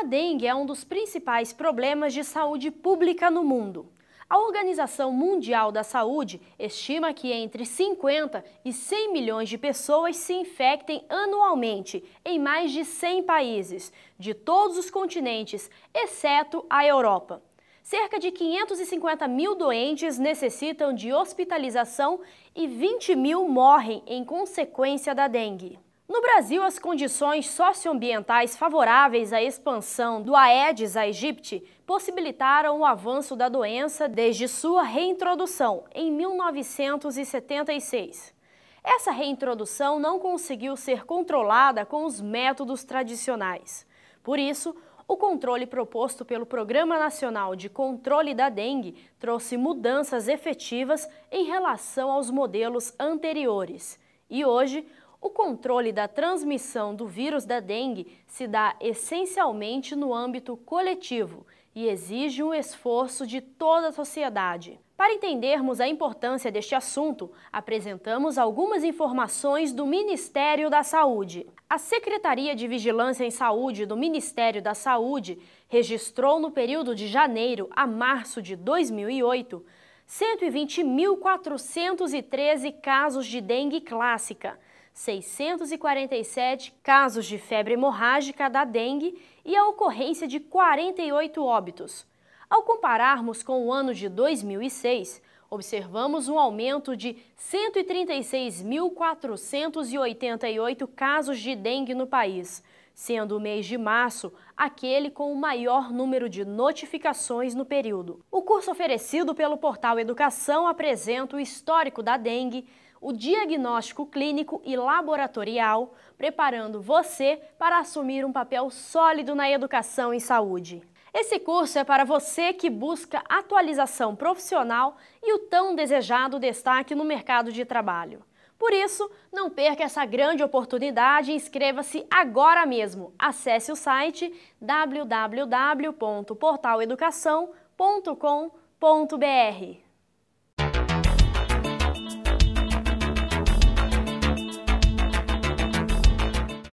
A dengue é um dos principais problemas de saúde pública no mundo. A Organização Mundial da Saúde estima que entre 50 e 100 milhões de pessoas se infectem anualmente em mais de 100 países, de todos os continentes, exceto a Europa. Cerca de 550 mil doentes necessitam de hospitalização e 20 mil morrem em consequência da dengue. No Brasil, as condições socioambientais favoráveis à expansão do Aedes aegypti possibilitaram o avanço da doença desde sua reintrodução em 1976. Essa reintrodução não conseguiu ser controlada com os métodos tradicionais. Por isso, o controle proposto pelo Programa Nacional de Controle da Dengue trouxe mudanças efetivas em relação aos modelos anteriores. E hoje, o controle da transmissão do vírus da dengue se dá essencialmente no âmbito coletivo e exige um esforço de toda a sociedade. Para entendermos a importância deste assunto, apresentamos algumas informações do Ministério da Saúde. A Secretaria de Vigilância em Saúde do Ministério da Saúde registrou no período de janeiro a março de 2008 120.413 casos de dengue clássica 647 casos de febre hemorrágica da dengue e a ocorrência de 48 óbitos. Ao compararmos com o ano de 2006, observamos um aumento de 136.488 casos de dengue no país sendo o mês de março aquele com o maior número de notificações no período. O curso oferecido pelo portal Educação apresenta o histórico da dengue, o diagnóstico clínico e laboratorial, preparando você para assumir um papel sólido na educação e saúde. Esse curso é para você que busca atualização profissional e o tão desejado destaque no mercado de trabalho. Por isso, não perca essa grande oportunidade e inscreva-se agora mesmo. Acesse o site www.portaleducação.com.br.